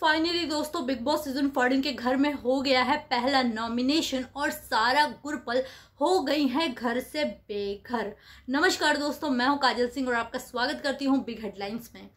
finally दोस्तों big boss season fourteen के घर में हो गया है पहला नॉमिनेशन और सारा गुरपल हो गई है घर से बेघर नमस्कार दोस्तों मैं हूं काजल सिंह और आपका स्वागत करती हूं बिग हेडलाइंस में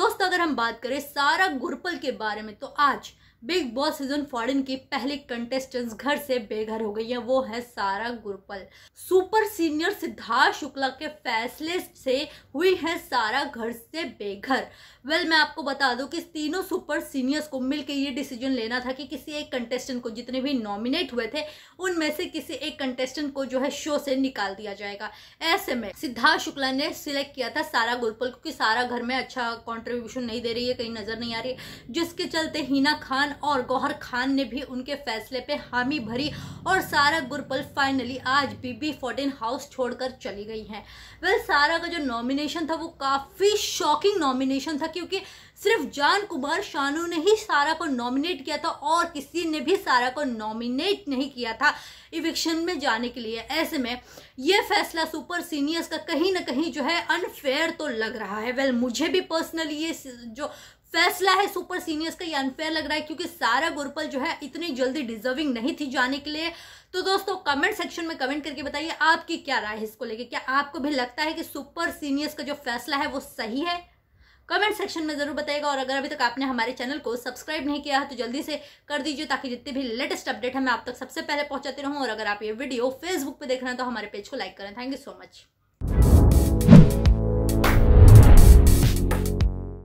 दोस्तों अगर हम बात करें सारा गुरपल के बारे में तो आज बिग बॉस सीजन फॉरन की पहली कंटेस्टेंट्स घर से बेघर हो गई है वो है सारा गुरपल सुपर सीनियर सिद्धार्थ शुक्ला के फैसले से हुई है सारा घर से बेघर वेल well, मैं आपको बता दूं कि तीनों सुपर सीनियर्स को मिलकर ये डिसीजन लेना था कि किसी एक कंटेस्टेंट को जितने भी नॉमिनेट हुए थे उनमें से किसी एक कंटेस्टेंट को जो है शो से निकाल दिया जाएगा ऐसे में सिद्धार्थ शुक्ला ने सिलेक्ट किया था सारा गुरपल क्योंकि सारा घर में अच्छा कॉन्ट्रीब्यूशन नहीं दे रही है कहीं नजर नहीं आ रही है जिसके चलते हीना खान खान और गौहर खान ने भी उनके फैसले पे हामी भरी और सारा गुरपल फाइनली आज बीबी फोर्टीन हाउस छोड़कर चली गई हैं वेल सारा का जो नॉमिनेशन था वो काफ़ी शॉकिंग नॉमिनेशन था क्योंकि सिर्फ जान कुमार शानू ने ही सारा को नॉमिनेट किया था और किसी ने भी सारा को नॉमिनेट नहीं किया था इविक्शन में जाने के लिए ऐसे में ये फैसला सुपर सीनियर्स का कहीं ना कहीं जो है अनफेयर तो लग रहा है वेल well, मुझे भी पर्सनली ये जो फैसला है सुपर सीनियर्स का ये अनफेयर लग रहा है क्योंकि सारा गुरपल जो है इतनी जल्दी डिजर्विंग नहीं थी जाने के लिए तो दोस्तों कमेंट सेक्शन में कमेंट करके बताइए आपकी क्या राय है इसको लेके क्या आपको भी लगता है कि सुपर सीनियर्स का जो फैसला है वो सही है कमेंट सेक्शन में जरूर बताइएगा और अगर अभी तक आपने हमारे चैनल को सब्सक्राइब नहीं किया है तो जल्दी से कर दीजिए ताकि जितने भी लेटेस्ट अपडेट है मैं आप तक सबसे पहले पहुंचाते रहूँ और अगर आप ये वीडियो फेसबुक पर देख रहे हैं तो हमारे पेज को लाइक करें थैंक यू सो मच